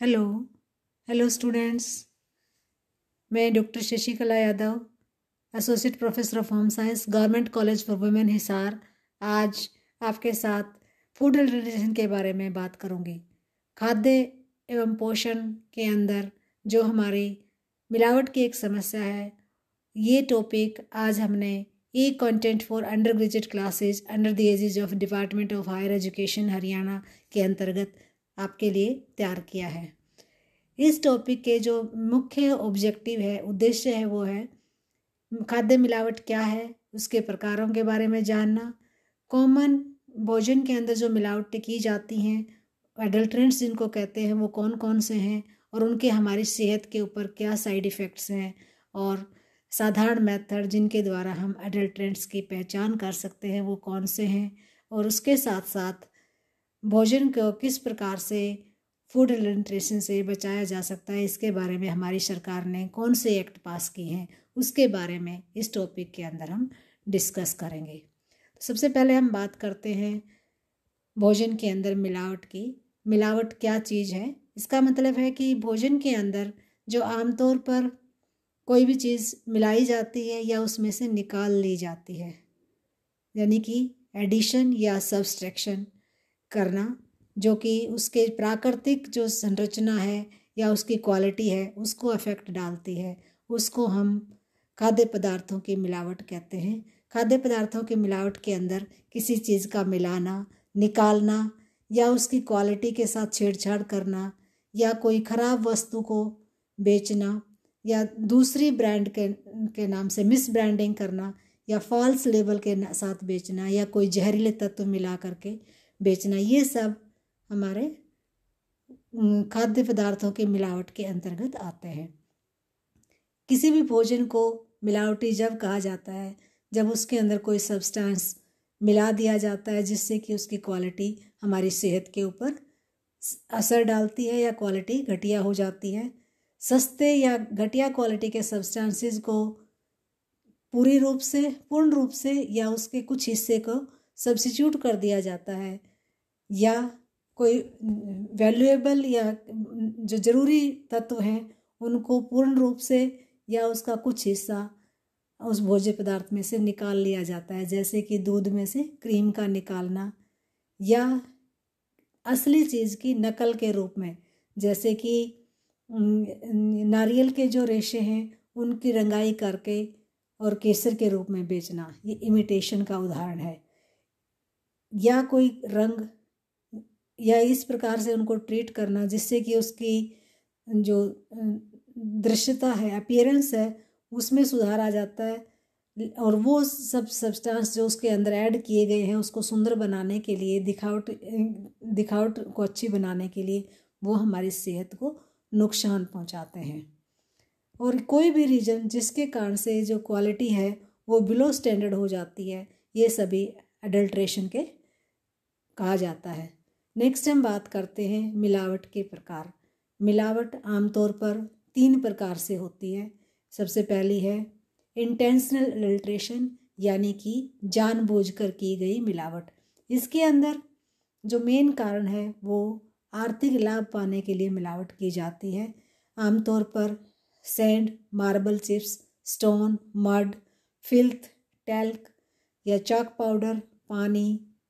hello hello students मैं doctor Shashikala Yadav associate professor of home science government college for women Hisar आज आपके साथ food alteration के बारे में बात करूंगी खाद्य एवं पोषण के अंदर जो हमारी मिलावट की एक समस्या है ये टॉपिक आज हमने E content for undergraduate classes under the aegis of department of higher education Haryana के अंतर्गत आपके लिए तैयार किया है इस टॉपिक के जो मुख्य ऑब्जेक्टिव है उद्देश्य है वो है खाद्य मिलावट क्या है उसके प्रकारों के बारे में जानना कॉमन भोजन के अंदर जो मिलावटें की जाती हैं एडल्ट्रेंट्स जिनको कहते हैं वो कौन कौन से हैं और उनके हमारी सेहत के ऊपर क्या साइड इफ़ेक्ट्स हैं और साधारण मेथड जिनके द्वारा हम एडल्ट्रेंट्स की पहचान कर सकते हैं वो कौन से हैं और उसके साथ साथ भोजन को किस प्रकार से फूड एलिट्रेशन से बचाया जा सकता है इसके बारे में हमारी सरकार ने कौन से एक्ट पास किए हैं उसके बारे में इस टॉपिक के अंदर हम डिस्कस करेंगे तो सबसे पहले हम बात करते हैं भोजन के अंदर मिलावट की मिलावट क्या चीज़ है इसका मतलब है कि भोजन के अंदर जो आमतौर पर कोई भी चीज़ मिलाई जाती है या उसमें से निकाल ली जाती है यानी कि एडिशन या सब्सट्रैक्शन करना जो कि उसके प्राकृतिक जो संरचना है या उसकी क्वालिटी है उसको अफेक्ट डालती है उसको हम खाद्य पदार्थों की मिलावट कहते हैं खाद्य पदार्थों की मिलावट के अंदर किसी चीज़ का मिलाना निकालना या उसकी क्वालिटी के साथ छेड़छाड़ करना या कोई ख़राब वस्तु को बेचना या दूसरी ब्रांड के के नाम से मिस ब्रांडिंग करना या फॉल्स लेबल के साथ बेचना या कोई जहरीले तत्व मिला करके बेचना ये सब हमारे खाद्य पदार्थों के मिलावट के अंतर्गत आते हैं किसी भी भोजन को मिलावटी जब कहा जाता है जब उसके अंदर कोई सब्सटेंस मिला दिया जाता है जिससे कि उसकी क्वालिटी हमारी सेहत के ऊपर असर डालती है या क्वालिटी घटिया हो जाती है सस्ते या घटिया क्वालिटी के सब्सटेंसेस को पूरी रूप से पूर्ण रूप से या उसके कुछ हिस्से को सब्सिट्यूट कर दिया जाता है या कोई वैल्यूएबल या जो ज़रूरी तत्व हैं उनको पूर्ण रूप से या उसका कुछ हिस्सा उस भोज्य पदार्थ में से निकाल लिया जाता है जैसे कि दूध में से क्रीम का निकालना या असली चीज़ की नकल के रूप में जैसे कि नारियल के जो रेशे हैं उनकी रंगाई करके और केसर के रूप में बेचना ये इमिटेशन का उदाहरण है या कोई रंग या इस प्रकार से उनको ट्रीट करना जिससे कि उसकी जो दृश्यता है अपियरेंस है उसमें सुधार आ जाता है और वो सब सब्सटेंस जो उसके अंदर ऐड किए गए हैं उसको सुंदर बनाने के लिए दिखावट दिखावट को अच्छी बनाने के लिए वो हमारी सेहत को नुकसान पहुंचाते हैं और कोई भी रीजन जिसके कारण से जो क्वालिटी है वो बिलो स्टैंडर्ड हो जाती है ये सभी एडल्ट्रेशन के कहा जाता है नेक्स्ट हम बात करते हैं मिलावट के प्रकार मिलावट आमतौर पर तीन प्रकार से होती है सबसे पहली है इंटेंशनल अल्ट्रेशन यानी कि जानबूझकर की गई मिलावट इसके अंदर जो मेन कारण है वो आर्थिक लाभ पाने के लिए मिलावट की जाती है आमतौर पर sand marble chips stone mud filth talc या चाक पाउडर पानी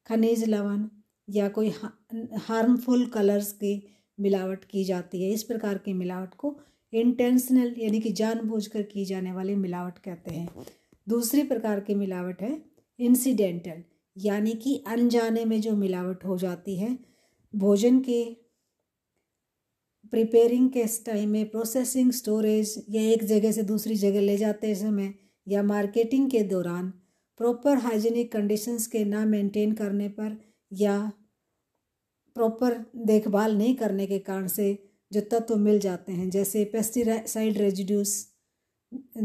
खनिज लवण या कोई हार्मफुल कलर्स की मिलावट की जाती है इस प्रकार की मिलावट को इंटेंशनल यानी कि जानबूझकर की जाने वाली मिलावट कहते हैं दूसरी प्रकार की मिलावट है इंसिडेंटल यानी कि अनजाने में जो मिलावट हो जाती है भोजन के प्रिपेयरिंग के टाइम में प्रोसेसिंग स्टोरेज या एक जगह से दूसरी जगह ले जाते समय या मार्केटिंग के दौरान प्रॉपर हाइजीनिक कंडीशंस के ना मेंटेन करने पर या प्रॉपर देखभाल नहीं करने के कारण से जो तत्व मिल जाते हैं जैसे पेस्टिसाइड रेजिड्यूस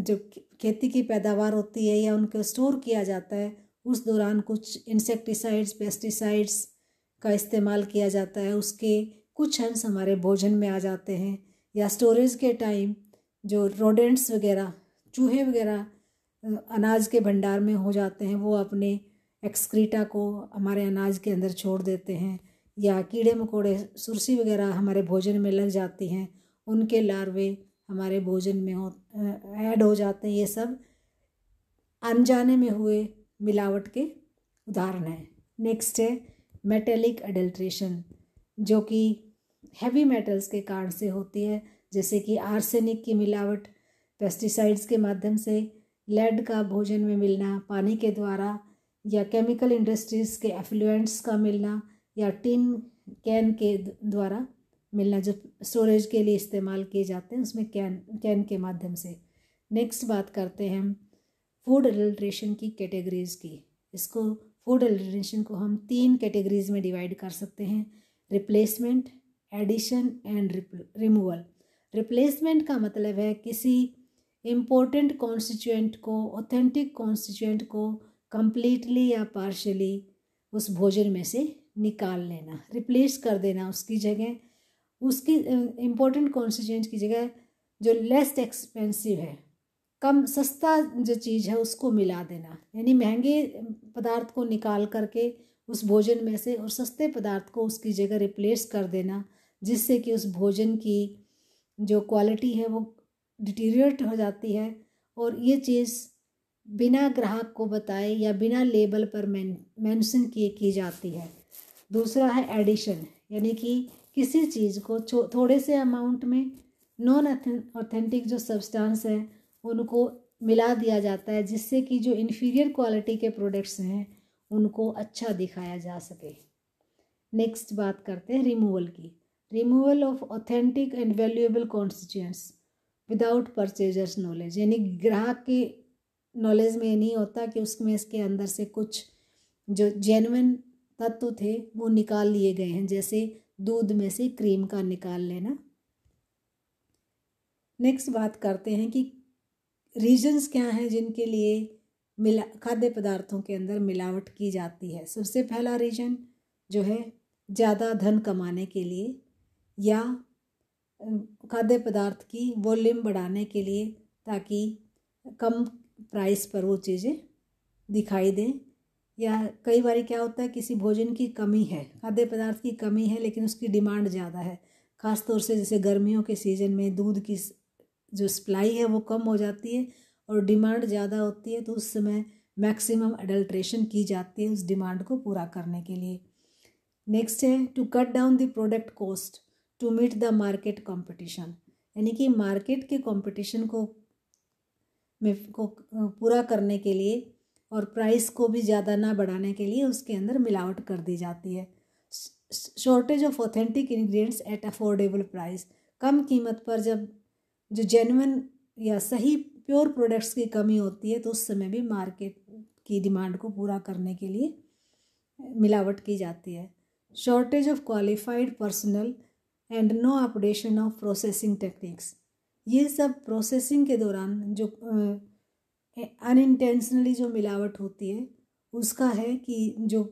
जो खेती की पैदावार होती है या उनको स्टोर किया जाता है उस दौरान कुछ इंसेक्टिसाइड्स पेस्टिसाइड्स का इस्तेमाल किया जाता है उसके कुछ अंश हमारे भोजन में आ जाते हैं या स्टोरेज के टाइम जो रोडेंट्स वगैरह चूहे वगैरह अनाज के भंडार में हो जाते हैं वो अपने एक्सक्रीटा को हमारे अनाज के अंदर छोड़ देते हैं या कीड़े मकोड़े सुरसी वगैरह हमारे भोजन में लग जाती हैं उनके लार्वे हमारे भोजन में हो ऐड हो जाते हैं ये सब अनजाने में हुए मिलावट के उदाहरण हैं नेक्स्ट है मेटेलिक अडल्ट्रेशन जो कि हैवी मेटल्स के कारण से होती है जैसे कि आर्सेनिक की मिलावट पेस्टिसाइड्स के माध्यम से लेड का भोजन में मिलना पानी के द्वारा या केमिकल इंडस्ट्रीज़ के एफ्लुएंट्स का मिलना या टिन कैन के द्वारा मिलना जो स्टोरेज के लिए इस्तेमाल किए जाते हैं उसमें कैन कैन के माध्यम से नेक्स्ट बात करते हैं हम फूड एडल्ट्रेशन की कैटेगरीज़ की इसको फूड एडल्ट्रेशन को हम तीन कैटेगरीज़ में डिवाइड कर सकते हैं replacement addition and removal replacement का मतलब है किसी इम्पोर्टेंट कॉन्स्टिट्यूएंट को ऑथेंटिक कॉन्स्टिट्यूएंट को कम्प्लीटली या पार्शली उस भोजन में से निकाल लेना रिप्लेस कर देना उसकी जगह उसकी इम्पोर्टेंट कॉन्स्टिट्यूंट की जगह जो लेस एक्सपेंसिव है कम सस्ता जो चीज़ है उसको मिला देना यानी महंगे पदार्थ को निकाल करके उस भोजन में से और सस्ते पदार्थ को उसकी जगह रिप्लेस कर देना जिससे कि उस भोजन की जो क्वालिटी है वो डिटीरियट हो जाती है और ये चीज़ बिना ग्राहक को बताए या बिना लेबल पर मैंसन किए की जाती है दूसरा है एडिशन यानी कि किसी चीज़ को थोड़े से अमाउंट में नॉन ऑथेंटिक जो सब्सटेंस है उनको मिला दिया जाता है जिससे कि जो इन्फीरियर क्वालिटी के प्रोडक्ट्स हैं उनको अच्छा दिखाया जा सके नेक्स्ट बात करते हैं रिमूवल की removal of authentic and valuable constituents without purchasers knowledge यानी ग्राहक के नॉलेज में नहीं होता कि उसमें इसके अंदर से कुछ जो जेनुन तत्व थे वो निकाल लिए गए हैं जैसे दूध में से क्रीम का निकाल लेना नेक्स्ट बात करते हैं कि रीजन्स क्या हैं जिनके लिए मिला खाद्य पदार्थों के अंदर मिलावट की जाती है सबसे पहला रीजन जो है ज़्यादा धन कमाने के लिए या खाद्य पदार्थ की वॉल्यूम बढ़ाने के लिए ताकि कम प्राइस पर वो चीज़ें दिखाई दें या कई बार क्या होता है किसी भोजन की कमी है खाद्य पदार्थ की कमी है लेकिन उसकी डिमांड ज़्यादा है ख़ास तौर से जैसे गर्मियों के सीज़न में दूध की जो सप्लाई है वो कम हो जाती है और डिमांड ज़्यादा होती है तो उस समय मैक्सिमम एडल्ट्रेशन की जाती है उस डिमांड को पूरा करने के लिए नेक्स्ट है to cut down the product cost to meet the market competition यानी कि मार्केट के कॉम्पिटिशन को में को पूरा करने के लिए और प्राइस को भी ज़्यादा ना बढ़ाने के लिए उसके अंदर मिलावट कर दी जाती है shortage of authentic ingredients at affordable price कम कीमत पर जब जो जेनुन या सही प्योर प्रोडक्ट्स की कमी होती है तो उस समय भी मार्केट की डिमांड को पूरा करने के लिए मिलावट की जाती है shortage of qualified personnel and no updation of processing techniques ये सब प्रोसेसिंग के दौरान जो अनइंटेंशनली जो मिलावट होती है उसका है कि जो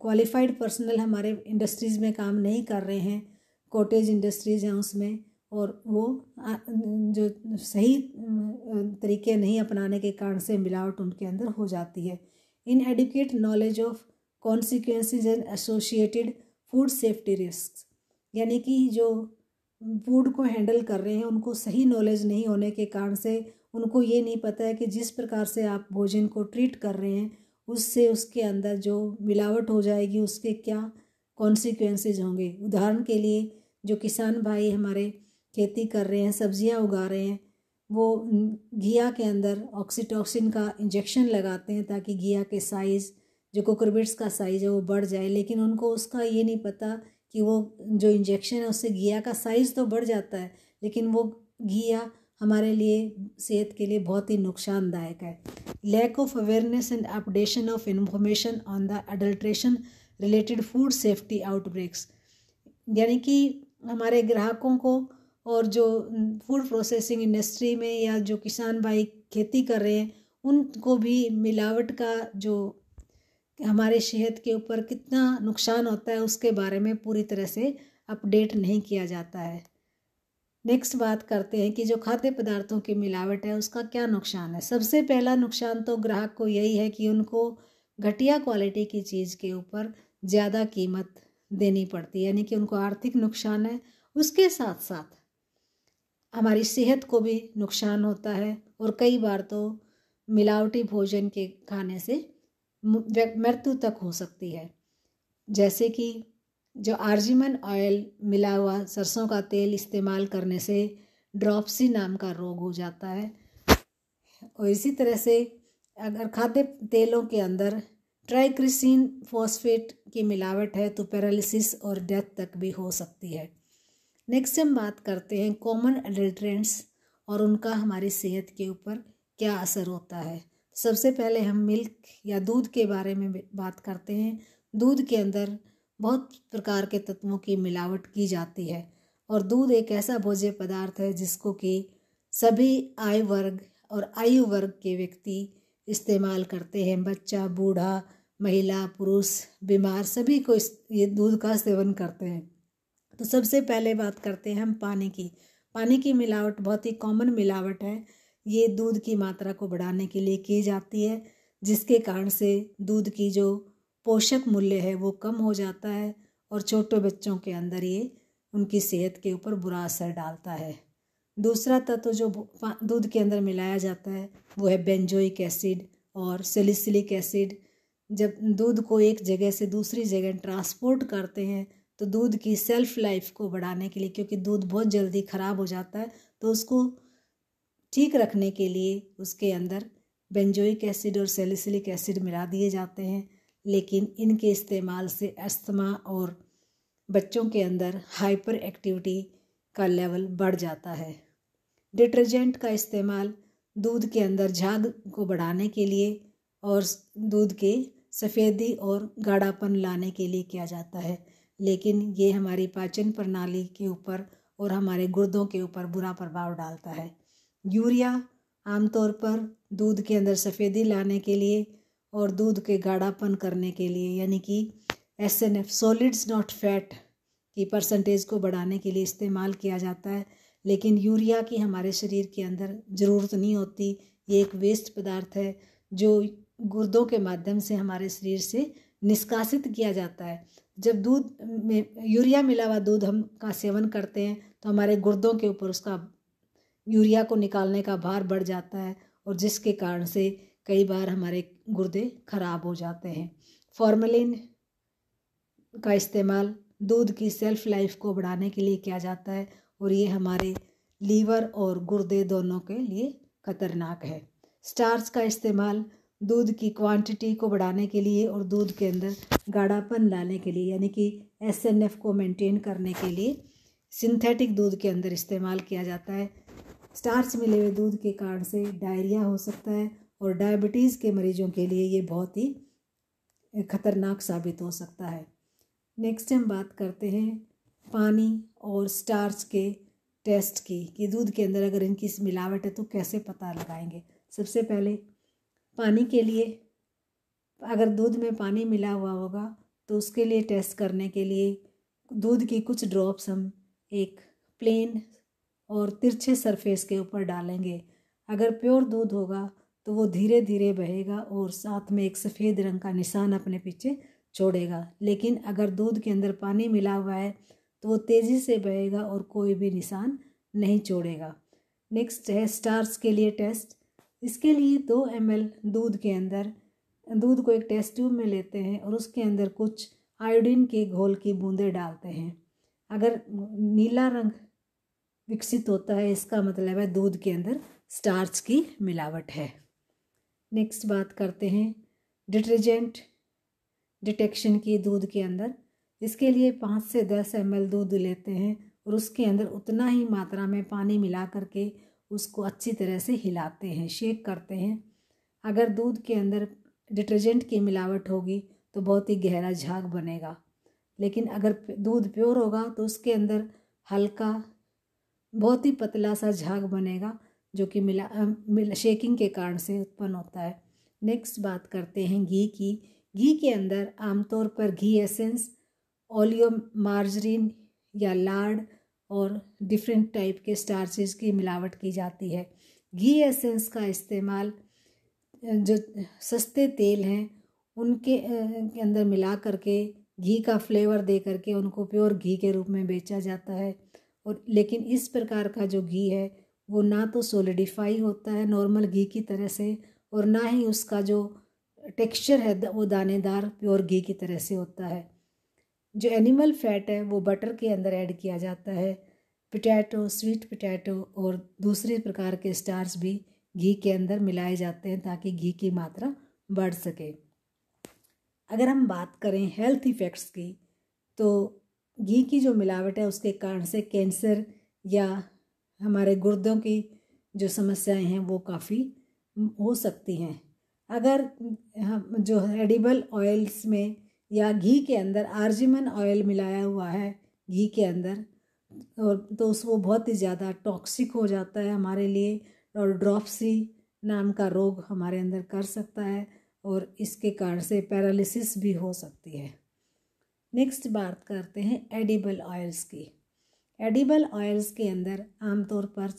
क्वालिफाइड पर्सनल हमारे इंडस्ट्रीज़ में काम नहीं कर रहे हैं कॉटेज इंडस्ट्रीज़ हैं उसमें और वो जो सही तरीके नहीं अपनाने के कारण से मिलावट उनके अंदर हो जाती है inadequate knowledge of consequence and associated food safety risk यानी कि जो फूड को हैंडल कर रहे हैं उनको सही नॉलेज नहीं होने के कारण से उनको ये नहीं पता है कि जिस प्रकार से आप भोजन को ट्रीट कर रहे हैं उससे उसके अंदर जो मिलावट हो जाएगी उसके क्या कॉन्सिक्वेंसेज होंगे उदाहरण के लिए जो किसान भाई हमारे खेती कर रहे हैं सब्जियां उगा रहे हैं वो घिया के अंदर ऑक्सीटॉक्सिन का इंजेक्शन लगाते हैं ताकि घिया के साइज़ जो कुकरबिट्स का साइज़ है वो बढ़ जाए लेकिन उनको उसका ये नहीं पता कि वो जो इंजेक्शन है उससे घिया का साइज़ तो बढ़ जाता है लेकिन वो घिया हमारे लिए सेहत के लिए बहुत ही नुकसानदायक है lack of awareness and updation of information on the adulteration related food safety outbreaks यानी कि हमारे ग्राहकों को और जो फूड प्रोसेसिंग इंडस्ट्री में या जो किसान भाई खेती कर रहे हैं उनको भी मिलावट का जो हमारे सेहत के ऊपर कितना नुकसान होता है उसके बारे में पूरी तरह से अपडेट नहीं किया जाता है नेक्स्ट बात करते हैं कि जो खाद्य पदार्थों की मिलावट है उसका क्या नुकसान है सबसे पहला नुकसान तो ग्राहक को यही है कि उनको घटिया क्वालिटी की चीज़ के ऊपर ज़्यादा कीमत देनी पड़ती है यानी कि उनको आर्थिक नुकसान है उसके साथ साथ हमारी सेहत को भी नुकसान होता है और कई बार तो मिलावटी भोजन के खाने से मृत्यु तक हो सकती है जैसे कि जो आर्जिमन ऑयल मिला हुआ सरसों का तेल इस्तेमाल करने से ड्रॉपसी नाम का रोग हो जाता है और इसी तरह से अगर खाद्य तेलों के अंदर ट्राइक्रिसिन फॉस्फेट की मिलावट है तो पैरालिसिस और डेथ तक भी हो सकती है नेक्स्ट हम बात करते हैं कॉमन एडल्ट्रेंट्स और उनका हमारी सेहत के ऊपर क्या असर होता है सबसे पहले हम मिल्क या दूध के बारे में बात करते हैं दूध के अंदर बहुत प्रकार के तत्वों की मिलावट की जाती है और दूध एक ऐसा भोज्य पदार्थ है जिसको कि सभी आयु वर्ग और आयु वर्ग के व्यक्ति इस्तेमाल करते हैं बच्चा बूढ़ा महिला पुरुष बीमार सभी को इस ये दूध का सेवन करते हैं तो सबसे पहले बात करते हैं हम पानी की पानी की मिलावट बहुत ही कॉमन मिलावट है ये दूध की मात्रा को बढ़ाने के लिए की जाती है जिसके कारण से दूध की जो पोषक मूल्य है वो कम हो जाता है और छोटे बच्चों के अंदर ये उनकी सेहत के ऊपर बुरा असर डालता है दूसरा तत्व जो दूध के अंदर मिलाया जाता है वो है बेंजोइक एसिड और सेलिसिलिक एसिड जब दूध को एक जगह से दूसरी जगह ट्रांसपोर्ट करते हैं तो दूध की सेल्फ लाइफ को बढ़ाने के लिए क्योंकि दूध बहुत जल्दी ख़राब हो जाता है तो उसको ठीक रखने के लिए उसके अंदर बेंजोइक एसिड और सेलिसिलिक एसिड मिला दिए जाते हैं लेकिन इनके इस्तेमाल से अस्थमा और बच्चों के अंदर हाइपर एक्टिविटी का लेवल बढ़ जाता है डिटर्जेंट का इस्तेमाल दूध के अंदर झाग को बढ़ाने के लिए और दूध के सफ़ेदी और गाढ़ापन लाने के लिए किया जाता है लेकिन ये हमारी पाचन प्रणाली के ऊपर और हमारे गुर्दों के ऊपर बुरा प्रभाव डालता है यूरिया आमतौर पर दूध के अंदर सफ़ेदी लाने के लिए और दूध के गाढ़ापन करने के लिए यानी कि S N F solids not fat की परसेंटेज को बढ़ाने के लिए इस्तेमाल किया जाता है लेकिन यूरिया की हमारे शरीर के अंदर ज़रूरत नहीं होती ये एक वेस्ट पदार्थ है जो गुर्दों के माध्यम से हमारे शरीर से निष्कासित किया जाता है जब दूध में यूरिया मिला हुआ दूध हम का सेवन करते हैं तो हमारे गुर्दों के ऊपर उसका यूरिया को निकालने का भार बढ़ जाता है और जिसके कारण से कई बार हमारे गुर्दे ख़राब हो जाते हैं फॉर्मलिन का इस्तेमाल दूध की सेल्फ लाइफ को बढ़ाने के लिए किया जाता है और ये हमारे लीवर और गुर्दे दोनों के लिए खतरनाक है स्टार्च का इस्तेमाल दूध की क्वांटिटी को बढ़ाने के लिए और दूध के अंदर गाढ़ापन लाने के लिए यानी कि एस एन एफ को मेंटेन करने के लिए सिंथेटिक दूध के अंदर इस्तेमाल किया जाता है स्टार्च मिले हुए दूध के कारण से डायरिया हो सकता है और डायबिटीज़ के मरीजों के लिए ये बहुत ही ख़तरनाक साबित हो सकता है नेक्स्ट हम बात करते हैं पानी और स्टार्च के टेस्ट की कि दूध के अंदर अगर इनकी मिलावट है तो कैसे पता लगाएंगे सबसे पहले पानी के लिए अगर दूध में पानी मिला हुआ होगा तो उसके लिए टेस्ट करने के लिए दूध की कुछ ड्रॉप्स हम एक प्लेन और तिरछे सरफेस के ऊपर डालेंगे अगर प्योर दूध होगा तो वो धीरे धीरे बहेगा और साथ में एक सफ़ेद रंग का निशान अपने पीछे छोड़ेगा लेकिन अगर दूध के अंदर पानी मिला हुआ है तो वो तेज़ी से बहेगा और कोई भी निशान नहीं छोड़ेगा नेक्स्ट है स्टार्स के लिए टेस्ट इसके लिए दो एम दूध के अंदर दूध को एक टेस्ट ट्यूब में लेते हैं और उसके अंदर कुछ आयोडीन के घोल की बूंदें डालते हैं अगर नीला रंग विकसित होता है इसका मतलब है दूध के अंदर स्टार्च की मिलावट है नेक्स्ट बात करते हैं डिटर्जेंट डिटेक्शन की दूध के अंदर इसके लिए पाँच से दस एम दूध लेते हैं और उसके अंदर उतना ही मात्रा में पानी मिला करके उसको अच्छी तरह से हिलाते हैं शेक करते हैं अगर दूध के अंदर डिटर्जेंट की मिलावट होगी तो बहुत ही गहरा झाग बनेगा लेकिन अगर दूध प्योर होगा तो उसके अंदर हल्का बहुत ही पतला सा झाग बनेगा जो कि मिला मिला शेकिंग के कारण से उत्पन्न होता है नेक्स्ट बात करते हैं घी की घी के अंदर आमतौर पर घी एसेंस ओलियो मार्जरीन या लार्ड और डिफरेंट टाइप के स्टार्चेज की मिलावट की जाती है घी एसेंस का इस्तेमाल जो सस्ते तेल हैं उनके के अंदर मिला करके घी का फ्लेवर दे करके उनको प्योर घी के रूप में बेचा जाता है और लेकिन इस प्रकार का जो घी है वो ना तो सोलिडिफाई होता है नॉर्मल घी की तरह से और ना ही उसका जो टेक्सचर है वो दानेदार प्योर घी की तरह से होता है जो एनिमल फैट है वो बटर के अंदर ऐड किया जाता है पटैटो स्वीट पटैटो और दूसरे प्रकार के स्टार्स भी घी के अंदर मिलाए जाते हैं ताकि घी की मात्रा बढ़ सके अगर हम बात करें हेल्थ इफ़ेक्ट्स की तो घी की जो मिलावट है उसके कारण से कैंसर या हमारे गुर्दों की जो समस्याएं हैं वो काफ़ी हो सकती हैं अगर हम जो एडिबल ऑयल्स में या घी के अंदर आर्जिमन ऑयल मिलाया हुआ है घी के अंदर और तो उस वो बहुत ही ज़्यादा टॉक्सिक हो जाता है हमारे लिए और ड्रॉपसी नाम का रोग हमारे अंदर कर सकता है और इसके कारण से पैरालिसिस भी हो सकती है नेक्स्ट बात करते हैं एडिबल ऑयल्स की एडिबल ऑयल्स के अंदर आमतौर पर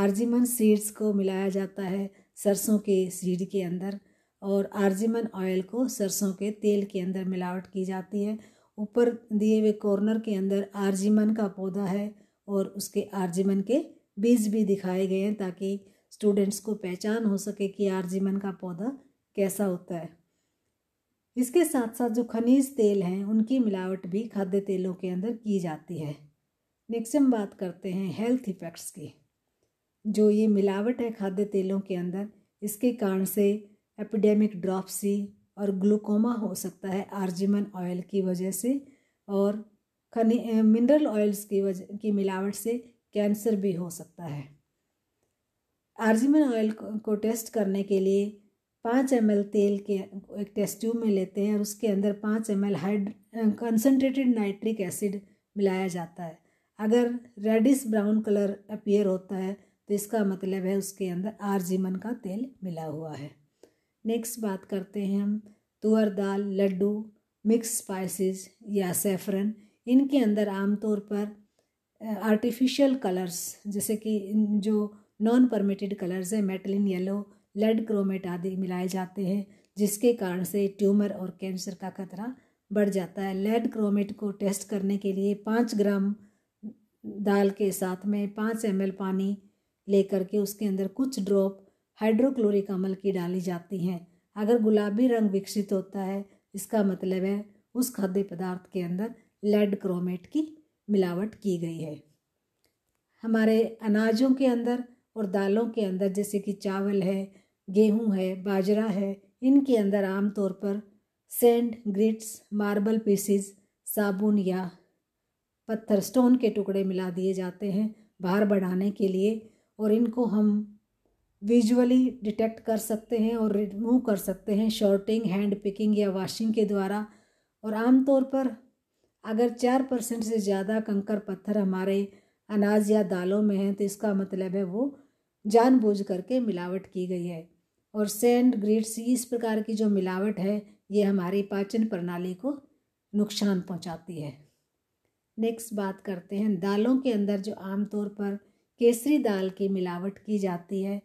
आर्जिमन सीड्स को मिलाया जाता है सरसों के सीड के अंदर और आर्जिमन ऑयल को सरसों के तेल के अंदर मिलावट की जाती है ऊपर दिए हुए कॉर्नर के अंदर आर्जिमन का पौधा है और उसके आर्जिमन के बीज भी दिखाए गए हैं ताकि स्टूडेंट्स को पहचान हो सके कि आर्जिमन का पौधा कैसा होता है इसके साथ साथ जो खनिज तेल हैं उनकी मिलावट भी खाद्य तेलों के अंदर की जाती है नेक्स्ट हम बात करते हैं हेल्थ इफ़ेक्ट्स की जो ये मिलावट है खाद्य तेलों के अंदर इसके कारण से एपिडेमिक ड्रॉपसी और ग्लूकोमा हो सकता है आर्जिमन ऑयल की वजह से और खनि मिनरल ऑयल्स की वजह की मिलावट से कैंसर भी हो सकता है आर्जिमन ऑयल को टेस्ट करने के लिए पाँच एम तेल के एक टेस्ट ट्यूब में लेते हैं और उसके अंदर पाँच एम एल हाइड कंसनट्रेटेड नाइट्रिक एसिड मिलाया जाता है अगर रेडिस ब्राउन कलर अपीयर होता है तो इसका मतलब है उसके अंदर आरजीमन का तेल मिला हुआ है नेक्स्ट बात करते हैं हम तुअर दाल लड्डू मिक्स स्पाइसेस या सेफरन इनके अंदर आमतौर पर आर्टिफिशियल कलर्स जैसे कि जो नॉन परमिटेड कलर्स हैं मेटलिन येलो लेड क्रोमेट आदि मिलाए जाते हैं जिसके कारण से ट्यूमर और कैंसर का खतरा बढ़ जाता है लेड क्रोमेट को टेस्ट करने के लिए पाँच ग्राम दाल के साथ में पाँच एम पानी लेकर के उसके अंदर कुछ ड्रॉप हाइड्रोक्लोरिक अम्ल की डाली जाती हैं अगर गुलाबी रंग विकसित होता है इसका मतलब है उस खाद्य पदार्थ के अंदर लेड क्रोमेट की मिलावट की गई है हमारे अनाजों के अंदर और दालों के अंदर जैसे कि चावल है गेहूं है बाजरा है इनके अंदर आमतौर पर सेंड ग्रिट्स मार्बल पीसीज साबुन या पत्थर स्टोन के टुकड़े मिला दिए जाते हैं भार बढ़ाने के लिए और इनको हम विजुअली डिटेक्ट कर सकते हैं और रिमूव कर सकते हैं शॉर्टिंग हैंड पिकिंग या वॉशिंग के द्वारा और आमतौर पर अगर चार परसेंट से ज़्यादा कंकर पत्थर हमारे अनाज या दालों में हैं तो इसका मतलब है वो जानबूझ करके मिलावट की गई है और सैंड ग्रीड्स इस प्रकार की जो मिलावट है ये हमारी पाचन प्रणाली को नुकसान पहुंचाती है नेक्स्ट बात करते हैं दालों के अंदर जो आमतौर पर केसरी दाल की मिलावट की जाती है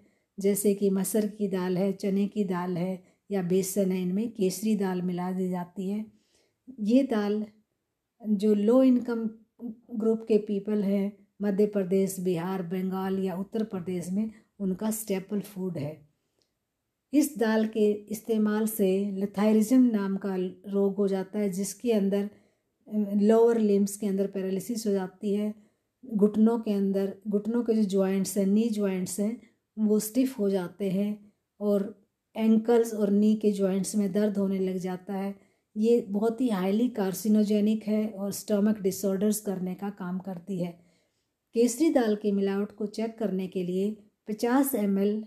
जैसे कि मसर की दाल है चने की दाल है या बेसन है इनमें केसरी दाल मिला दी जाती है ये दाल जो लो इनकम ग्रुप के पीपल हैं मध्य प्रदेश बिहार बंगाल या उत्तर प्रदेश में उनका स्टेपल फूड है इस दाल के इस्तेमाल से लथाइरिज्म नाम का रोग हो जाता है जिसके अंदर लोअर लिम्स के अंदर पैरालिसिस हो जाती है घुटनों के अंदर घुटनों के जो ज्वाइंट्स हैं नी ज्वाइंट्स हैं वो स्टिफ हो जाते हैं और एंकल्स और नी के ज्वाइंट्स में दर्द होने लग जाता है ये बहुत ही हाईली कार्सिनोजेनिक है और स्टमक डिसऑर्डर्स करने का काम करती है केसरी दाल की मिलावट को चेक करने के लिए 50 एम एल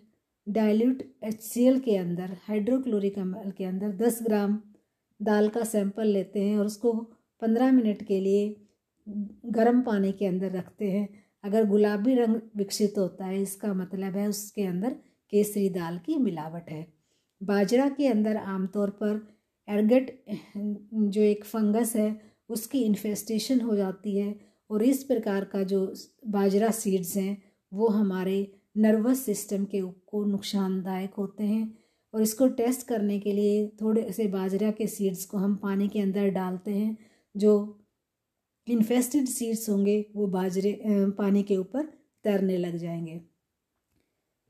डायल्यूट एच के अंदर हाइड्रोक्लोरिक अम्ल के अंदर 10 ग्राम दाल का सैंपल लेते हैं और उसको पंद्रह मिनट के लिए गर्म पानी के अंदर रखते हैं अगर गुलाबी रंग विकसित होता है इसका मतलब है उसके अंदर केसरी दाल की मिलावट है बाजरा के अंदर आमतौर पर एर्गट जो एक फंगस है उसकी इन्फेस्टेशन हो जाती है और इस प्रकार का जो बाजरा सीड्स हैं वो हमारे नर्वस सिस्टम के को नुकसानदायक होते हैं और इसको टेस्ट करने के लिए थोड़े से बाजरा के सीड्स को हम पानी के अंदर डालते हैं जो इन्फेस्टेड सीड्स होंगे वो बाजरे पानी के ऊपर तैरने लग जाएंगे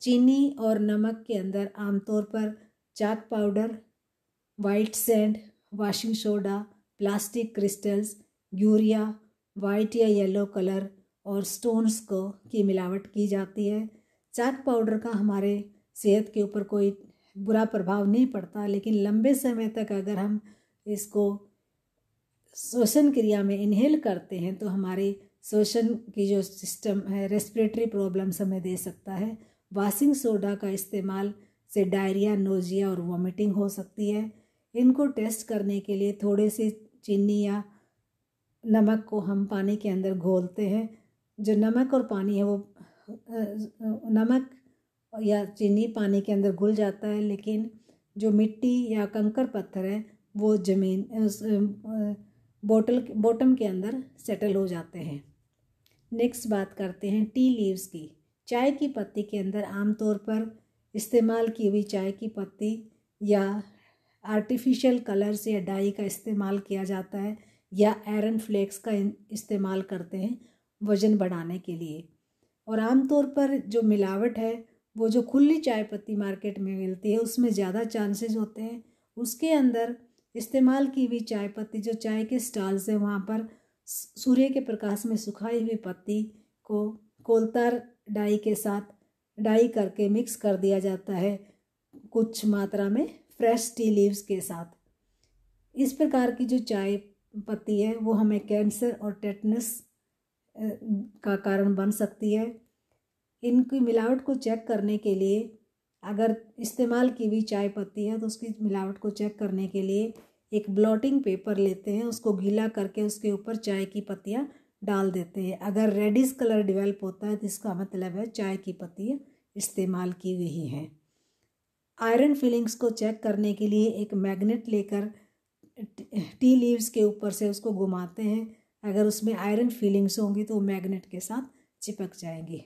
चीनी और नमक के अंदर आमतौर पर chalk powder white sand washing soda plastic crystals urea white या येलो कलर और स्टोन्स को की मिलावट की जाती है चाक पाउडर का हमारे सेहत के ऊपर कोई बुरा प्रभाव नहीं पड़ता लेकिन लंबे समय तक अगर हम इसको श्वसन क्रिया में इनहेल करते हैं तो हमारे श्वसन की जो सिस्टम है रेस्पिरेटरी प्रॉब्लम्स हमें दे सकता है वाशिंग सोडा का इस्तेमाल से डायरिया नोजिया और वॉमिटिंग हो सकती है इनको टेस्ट करने के लिए थोड़े से चीनी या नमक को हम पानी के अंदर घोलते हैं जो नमक और पानी है वो नमक या चीनी पानी के अंदर घुल जाता है लेकिन जो मिट्टी या कंकर पत्थर है वो ज़मीन बोटल बॉटम के अंदर सेटल हो जाते हैं नेक्स्ट बात करते हैं टी लीव्स की चाय की पत्ती के अंदर आमतौर पर इस्तेमाल की हुई चाय की पत्ती या आर्टिफिशियल कलर्स या डाई का इस्तेमाल किया जाता है या एरन फ्लेक्स का इस्तेमाल करते हैं वज़न बढ़ाने के लिए और आमतौर पर जो मिलावट है वो जो खुली चाय पत्ती मार्केट में मिलती है उसमें ज़्यादा चांसेस होते हैं उसके अंदर इस्तेमाल की हुई चाय पत्ती जो चाय के स्टॉल से वहाँ पर सूर्य के प्रकाश में सुखाई हुई पत्ती को कोलतार डाई के साथ डाई करके मिक्स कर दिया जाता है कुछ मात्रा में फ्रेश टी लीव्स के साथ इस प्रकार की जो चाय पत्ती है वो हमें कैंसर और टेटनस का कारण बन सकती है इनकी मिलावट को चेक करने के लिए अगर इस्तेमाल की हुई चाय पत्ती है तो उसकी मिलावट को चेक करने के लिए एक ब्लॉटिंग पेपर लेते हैं उसको गीला करके उसके ऊपर चाय की पत्तियाँ डाल देते हैं अगर रेडिस कलर डिवेल्प होता है तो इसका मतलब है चाय की पत्तियाँ इस्तेमाल की गई हैं आयरन फीलिंग्स को चेक करने के लिए एक मैग्नेट लेकर टी लीव्स के ऊपर से उसको घुमाते हैं अगर उसमें आयरन फीलिंग्स होंगी तो मैग्नेट के साथ चिपक जाएंगी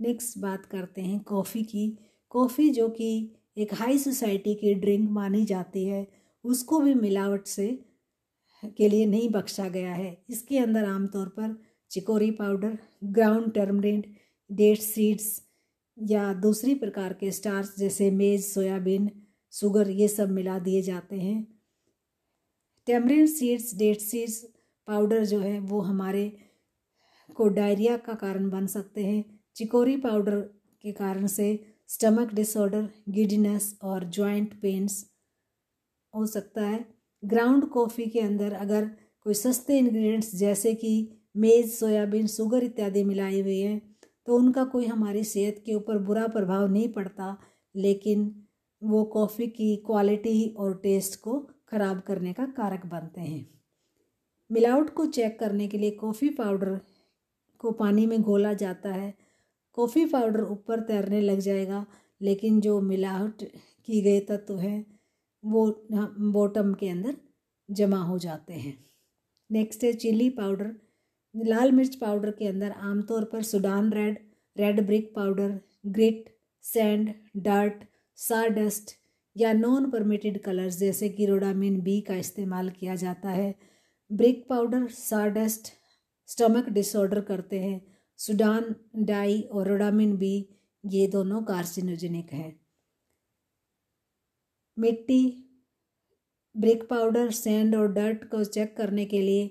नेक्स्ट बात करते हैं कॉफ़ी की कॉफ़ी जो कि एक हाई सोसाइटी की ड्रिंक मानी जाती है उसको भी मिलावट से के लिए नहीं बख्शा गया है इसके अंदर आमतौर पर chicory powder ground tamarind date seeds या दूसरी प्रकार के स्टार्स जैसे मेज सोयाबीन शुगर ये सब मिला दिए जाते हैं tamarind seeds date seeds powder जो है वो हमारे को डायरिया का कारण बन सकते हैं चिकोरी पाउडर के कारण से स्टमक डिसऑर्डर गिडनेस और जॉइंट पेंस हो सकता है ग्राउंड कॉफ़ी के अंदर अगर कोई सस्ते इंग्रेडिएंट्स जैसे कि मेज सोयाबीन शुगर इत्यादि मिलाए हुए हैं तो उनका कोई हमारी सेहत के ऊपर बुरा प्रभाव नहीं पड़ता लेकिन वो कॉफ़ी की क्वालिटी और टेस्ट को ख़राब करने का कारक बनते हैं मिलावट को चेक करने के लिए कॉफ़ी पाउडर को पानी में घोला जाता है कॉफ़ी पाउडर ऊपर तैरने लग जाएगा लेकिन जो मिलावट की गए तत्व हैं वो बॉटम हाँ, के अंदर जमा हो जाते हैं नेक्स्ट है चिल्ली पाउडर लाल मिर्च पाउडर के अंदर आमतौर पर Sudan red red brick powder grit sand dirt sawdust या नॉन परमिटेड कलर्स जैसे कि रोडामिन बी का इस्तेमाल किया जाता है brick powder sawdust stomach disorder करते हैं सुडान डाई और रोडामिन बी ये दोनों कार्सिनोजेनिक हैं मिट्टी ब्रेक पाउडर सैंड और डर्ट को चेक करने के लिए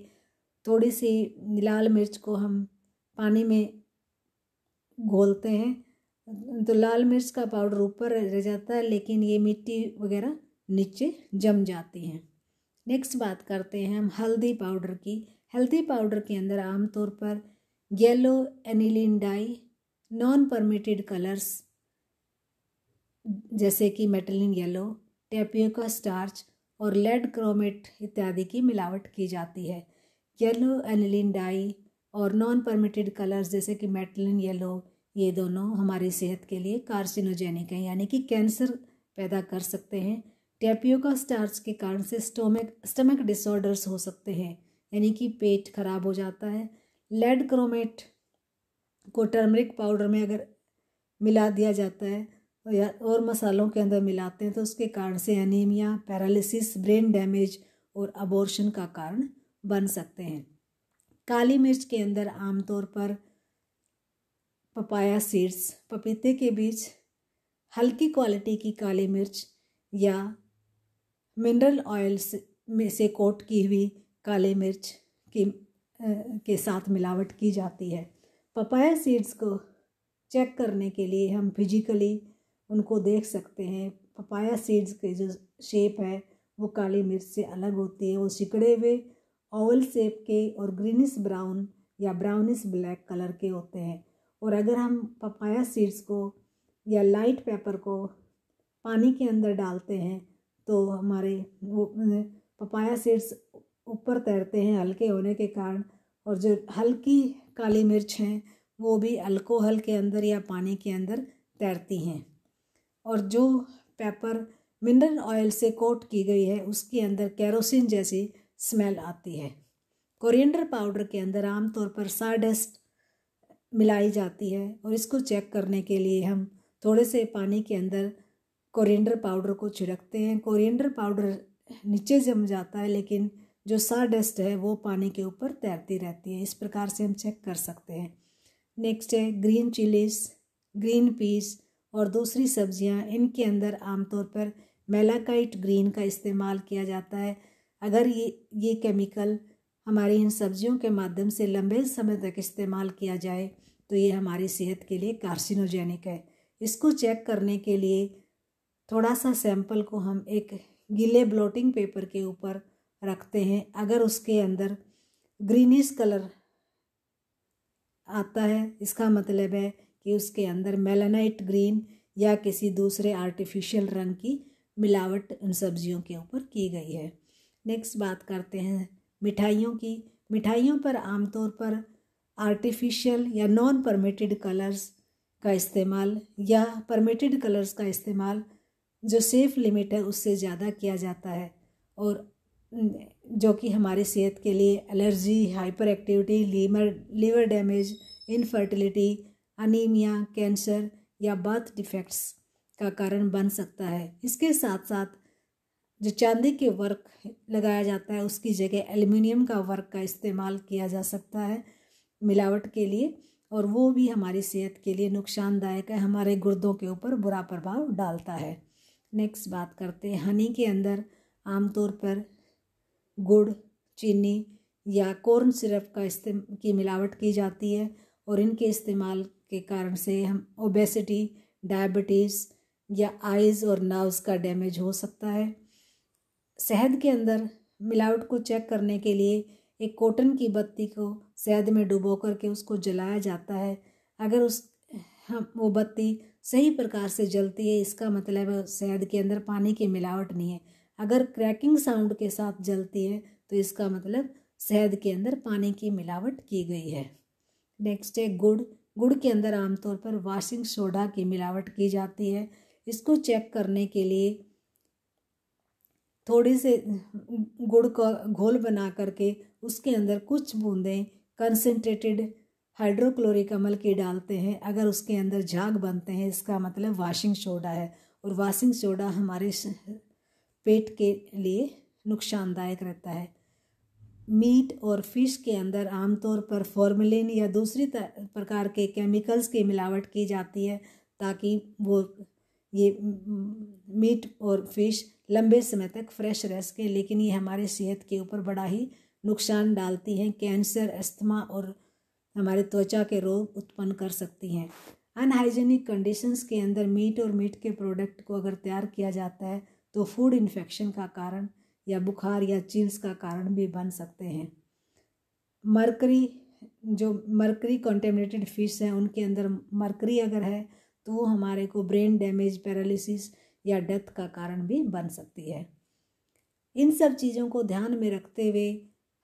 थोड़ी सी लाल मिर्च को हम पानी में घोलते हैं तो लाल मिर्च का पाउडर ऊपर रह जाता है लेकिन ये मिट्टी वगैरह नीचे जम जाती है नेक्स्ट बात करते हैं हम हल्दी पाउडर की हल्दी पाउडर के अंदर आमतौर पर yellow aniline dye non permitted colours जैसे कि मेटलिन येलो टेपियोका स्टार्च और लेड क्रोमेट इत्यादि की मिलावट की जाती है येलो एनिलिन डाई और नॉन परमिटेड कलर्स जैसे कि मेटलिन येलो ये दोनों हमारी सेहत के लिए कार्सिनोजेनिक हैं यानी कि कैंसर पैदा कर सकते हैं टेपियोका स्टार्च के कारण से स्टोमिक स्टमक डिसऑर्डर्स हो सकते हैं यानी कि पेट खराब हो जाता है लेड क्रोमेट को टर्मरिक पाउडर में अगर मिला दिया जाता है और मसालों के अंदर मिलाते हैं तो उसके कारण से एनीमिया पैरालिसिस ब्रेन डैमेज और अबॉर्शन का कारण बन सकते हैं काली मिर्च के अंदर आमतौर पर पपाया सीड्स पपीते के बीच हल्की क्वालिटी की काली मिर्च या मिनरल ऑयल में से कोट की हुई काले मिर्च की के साथ मिलावट की जाती है पपाया सीड्स को चेक करने के लिए हम फिजिकली उनको देख सकते हैं पपाया सीड्स के जो शेप है वो काली मिर्च से अलग होती है वो सिकड़े हुए ओवल शेप के और ग्रीनिश ब्राउन या ब्राउनिश ब्लैक कलर के होते हैं और अगर हम पपाया सीड्स को या लाइट पेपर को पानी के अंदर डालते हैं तो हमारे वो पपाया सीड्स ऊपर तैरते हैं हल्के होने के कारण और जो हल्की काली मिर्च हैं वो भी अल्कोहल के अंदर या पानी के अंदर तैरती हैं और जो पेपर मिनरल ऑयल से कोट की गई है उसके अंदर कैरोसिन जैसी स्मेल आती है कोरिएंडर पाउडर के अंदर आमतौर पर साडस्ट मिलाई जाती है और इसको चेक करने के लिए हम थोड़े से पानी के अंदर कोरिएंडर पाउडर को छिड़कते हैं कोरिएंडर पाउडर नीचे जम जाता है लेकिन जो साडस्ट है वो पानी के ऊपर तैरती रहती है इस प्रकार से हम चेक कर सकते हैं नेक्स्ट है ग्रीन चिलीज ग्रीन पीस और दूसरी सब्जियां इनके अंदर आमतौर पर मेलाकाइट ग्रीन का इस्तेमाल किया जाता है अगर ये ये केमिकल हमारी इन सब्जियों के माध्यम से लंबे समय तक इस्तेमाल किया जाए तो ये हमारी सेहत के लिए कार्सिनोजेनिक है इसको चेक करने के लिए थोड़ा सा सैंपल को हम एक गीले ब्लोटिंग पेपर के ऊपर रखते हैं अगर उसके अंदर ग्रीनिश कलर आता है इसका मतलब है कि उसके अंदर मेलानाइट ग्रीन या किसी दूसरे आर्टिफिशियल रंग की मिलावट उन सब्जियों के ऊपर की गई है नेक्स्ट बात करते हैं मिठाइयों की मिठाइयों पर आमतौर पर आर्टिफिशियल या नॉन परमिटेड कलर्स का इस्तेमाल या परमिटेड कलर्स का इस्तेमाल जो सेफ़ लिमिट है उससे ज़्यादा किया जाता है और जो कि हमारी सेहत के लिए allergy hyperactivity liver liver damage infertility anaemia cancer या बर्थ डिफेक्ट्स का कारण बन सकता है इसके साथ साथ जो चांदी के वर्क लगाया जाता है उसकी जगह एल्युमिनियम का वर्क का इस्तेमाल किया जा सकता है मिलावट के लिए और वो भी हमारी सेहत के लिए नुकसानदायक है हमारे गुर्दों के ऊपर बुरा प्रभाव डालता है नेक्स्ट बात करते हैं हनी के अंदर आमतौर पर गुड़ चीनी या कॉर्न सिरप का इस्तेम की मिलावट की जाती है और इनके इस्तेमाल के कारण से हम ओबेसिटी डायबिटीज़ या आइज और नर्व्स का डैमेज हो सकता है शहद के अंदर मिलावट को चेक करने के लिए एक कॉटन की बत्ती को शहद में डुबो करके उसको जलाया जाता है अगर उस हम वो बत्ती सही प्रकार से जलती है इसका मतलब शहद के अंदर पानी की मिलावट नहीं है अगर क्रैकिंग साउंड के साथ जलती है तो इसका मतलब शहद के अंदर पानी की मिलावट की गई है नेक्स्ट है गुड़ गुड़ के अंदर आमतौर पर वाशिंग सोडा की मिलावट की जाती है इसको चेक करने के लिए थोड़ी से गुड़ का घोल बना करके उसके अंदर कुछ बूंदें कंसनट्रेटेड हाइड्रोक्लोरिक अमल की डालते हैं अगर उसके अंदर झाग बनते हैं इसका मतलब वाशिंग सोडा है और वाशिंग सोडा हमारे पेट के लिए नुकसानदायक रहता है मीट और फिश के अंदर आमतौर पर फॉर्मलिन या दूसरी प्रकार के केमिकल्स की मिलावट की जाती है ताकि वो ये मीट और फिश लंबे समय तक फ्रेश रह सकें लेकिन ये हमारे सेहत के ऊपर बड़ा ही नुकसान डालती हैं कैंसर अस्थमा और हमारे त्वचा के रोग उत्पन्न कर सकती हैं अनहाइजेनिक कंडीशंस के अंदर मीट और मीट के प्रोडक्ट को अगर तैयार किया जाता है तो फूड इन्फेक्शन का कारण या बुखार या चिल्स का कारण भी बन सकते हैं मरकरी जो मरकरी कॉन्टेमिनेटेड फिश हैं उनके अंदर मरकरी अगर है तो वो हमारे को ब्रेन डैमेज पैरालिसिस या डेथ का कारण भी बन सकती है इन सब चीज़ों को ध्यान में रखते हुए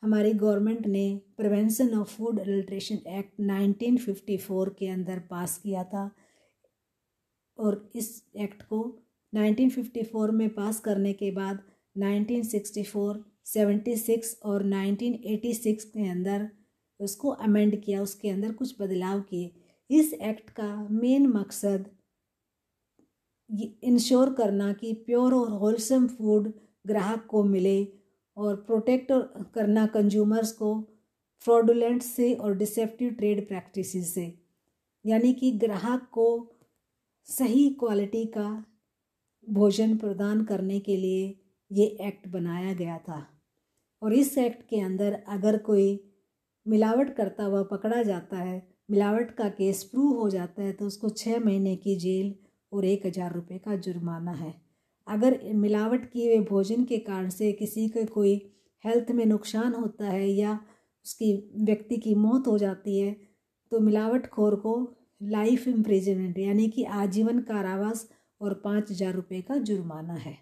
हमारी गवर्नमेंट ने prevention of food adulteration act 1954 के अंदर पास किया था और इस एक्ट को 1954 में पास करने के बाद 1964, 76 और 1986 के अंदर उसको अमेंड किया उसके अंदर कुछ बदलाव किए इस एक्ट का मेन मकसद इंश्योर करना कि प्योर और होलसम फूड ग्राहक को मिले और प्रोटेक्ट करना कंज्यूमर्स को फ्रॉडुलेंट से और डिसेप्टिव ट्रेड प्रैक्टिस से यानी कि ग्राहक को सही क्वालिटी का भोजन प्रदान करने के लिए ये एक्ट बनाया गया था और इस एक्ट के अंदर अगर कोई मिलावट करता हुआ पकड़ा जाता है मिलावट का केस प्रूव हो जाता है तो उसको छः महीने की जेल और एक हज़ार रुपये का जुर्माना है अगर मिलावट किए हुए भोजन के कारण से किसी के कोई हेल्थ में नुकसान होता है या उसकी व्यक्ति की मौत हो जाती है तो मिलावट खोर को लाइफ इम्प्रिजमेंट यानी कि आजीवन कारावास और पाँच हज़ार रुपये का जुर्माना है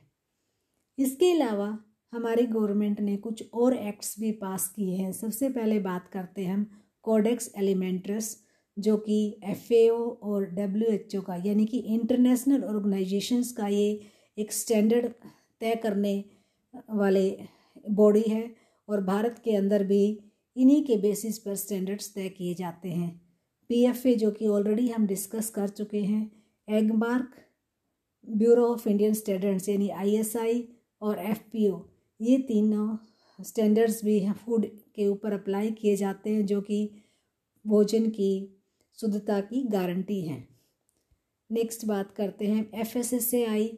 इसके अलावा हमारी गवर्नमेंट ने कुछ और एक्ट्स भी पास किए हैं सबसे पहले बात करते हैं हम कोडेक्स एलिमेंट्रस जो कि एफ और डब्ल्यू एच ओ का यानी कि इंटरनेशनल ऑर्गेनाइजेशंस का ये एक स्टैंडर्ड तय करने वाले बॉडी है और भारत के अंदर भी इन्हीं के बेसिस पर स्टैंडर्ड्स तय किए जाते हैं पी जो कि ऑलरेडी हम डिस्कस कर चुके हैं Agmark bureau of Indian standards यानी आई और एफ ये तीनों स्टैंडर्ड्स भी हैं फूड के ऊपर अप्लाई किए जाते हैं जो कि भोजन की शुद्धता की गारंटी है नेक्स्ट बात करते हैं F S S A I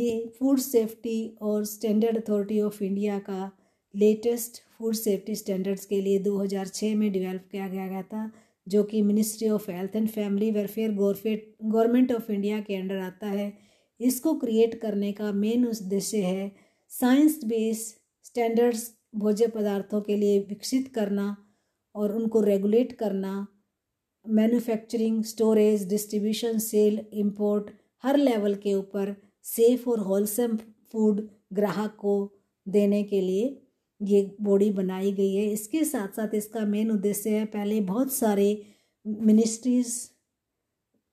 ये फूड सेफ्टी और स्टैंडर्ड अथॉरिटी ऑफ इंडिया का लेटेस्ट फूड सेफ्टी स्टैंडर्ड्स के लिए 2006 में डेवलप किया गया गया था जो कि ministry of health and family welfare government of India के अंडर आता है इसको क्रिएट करने का मेन उद्देश्य है साइंस बेस्ड स्टैंडर्ड्स भोज्य पदार्थों के लिए विकसित करना और उनको रेगुलेट करना manufacturing storage distribution sale import हर लेवल के ऊपर सेफ और होलसम फूड ग्राहक को देने के लिए ये बॉडी बनाई गई है इसके साथ साथ इसका मेन उद्देश्य है पहले बहुत सारे मिनिस्ट्रीज़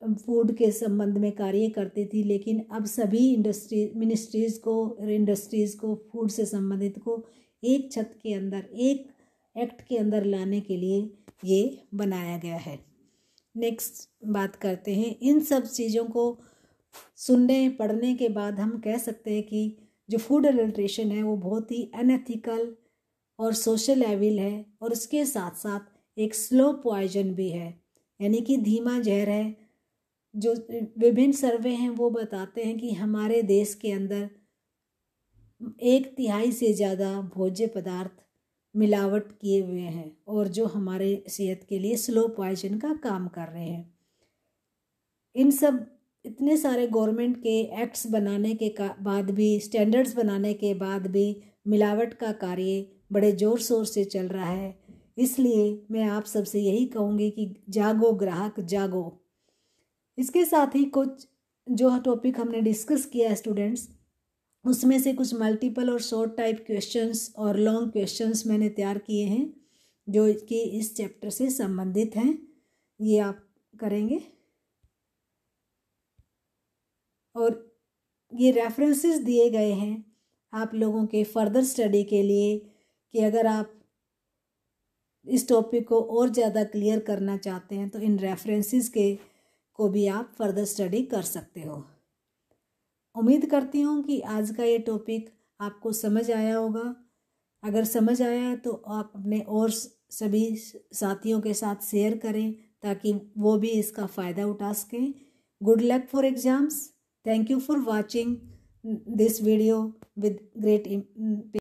फूड के संबंध में कार्य करती थी लेकिन अब सभी इंडस्ट्री मिनिस्ट्रीज़ को इंडस्ट्रीज़ को फूड से संबंधित को एक छत के अंदर एक एक्ट के अंदर लाने के लिए ये बनाया गया है नेक्स्ट बात करते हैं इन सब चीज़ों को सुनने पढ़ने के बाद हम कह सकते हैं कि जो फूड एडल्ट्रेशन है वो बहुत ही अनएथिकल और सोशल एविल है और उसके साथ साथ एक स्लो पॉइजन भी है यानी कि धीमा जहर है जो विभिन्न सर्वे हैं वो बताते हैं कि हमारे देश के अंदर एक तिहाई से ज़्यादा भोज्य पदार्थ मिलावट किए हुए हैं और जो हमारे सेहत के लिए स्लो पॉइजन का काम कर रहे हैं इन सब इतने सारे गवर्नमेंट के एक्ट्स बनाने के का बाद भी स्टैंडर्ड्स बनाने के बाद भी मिलावट का कार्य बड़े ज़ोर शोर से चल रहा है इसलिए मैं आप सबसे यही कहूँगी कि जागो ग्राहक जागो इसके साथ ही कुछ जो टॉपिक हमने डिस्कस किया है स्टूडेंट्स उसमें से कुछ मल्टीपल और शॉर्ट टाइप क्वेश्चंस और लॉन्ग क्वेश्चंस मैंने तैयार किए हैं जो कि इस चैप्टर से संबंधित हैं ये आप करेंगे और ये रेफरेंसेस दिए गए हैं आप लोगों के फर्दर स्टडी के लिए कि अगर आप इस टॉपिक को और ज़्यादा क्लियर करना चाहते हैं तो इन रेफरेंसेस के को भी आप फर्दर स्टडी कर सकते हो उम्मीद करती हूँ कि आज का ये टॉपिक आपको समझ आया होगा अगर समझ आया तो आप अपने और सभी साथियों के साथ शेयर करें ताकि वो भी इसका फ़ायदा उठा सकें good luck for exams thank you for watching this video with great